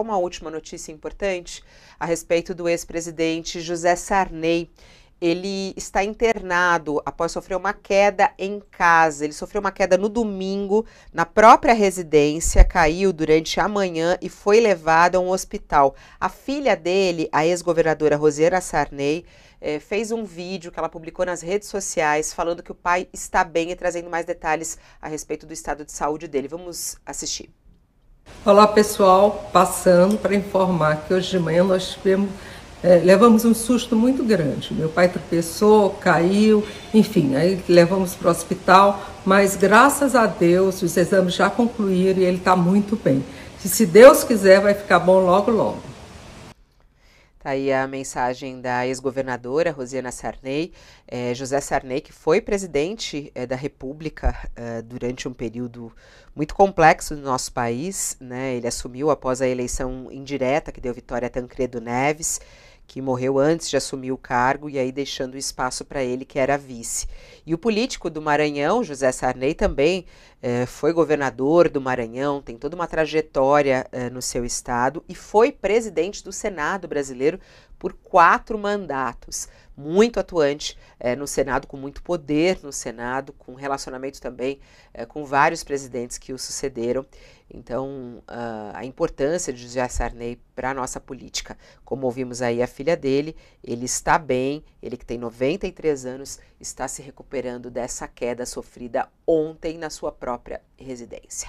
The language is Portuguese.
Uma última notícia importante a respeito do ex-presidente José Sarney. Ele está internado após sofrer uma queda em casa. Ele sofreu uma queda no domingo na própria residência, caiu durante a manhã e foi levado a um hospital. A filha dele, a ex-governadora Rosiana Sarney, eh, fez um vídeo que ela publicou nas redes sociais falando que o pai está bem e trazendo mais detalhes a respeito do estado de saúde dele. Vamos assistir. Olá pessoal, passando para informar que hoje de manhã nós tivemos, é, levamos um susto muito grande. Meu pai tropeçou, caiu, enfim, aí levamos para o hospital, mas graças a Deus os exames já concluíram e ele está muito bem. E se Deus quiser, vai ficar bom logo, logo aí a mensagem da ex-governadora Rosiana Sarney. É, José Sarney, que foi presidente é, da República é, durante um período muito complexo do nosso país, né? Ele assumiu após a eleição indireta que deu vitória a Tancredo Neves que morreu antes de assumir o cargo e aí deixando espaço para ele, que era vice. E o político do Maranhão, José Sarney, também eh, foi governador do Maranhão, tem toda uma trajetória eh, no seu estado e foi presidente do Senado brasileiro por quatro mandatos. Muito atuante eh, no Senado, com muito poder no Senado, com relacionamento também com vários presidentes que o sucederam. Então, uh, a importância de José Sarney para a nossa política. Como ouvimos aí a filha dele, ele está bem, ele que tem 93 anos, está se recuperando dessa queda sofrida ontem na sua própria residência.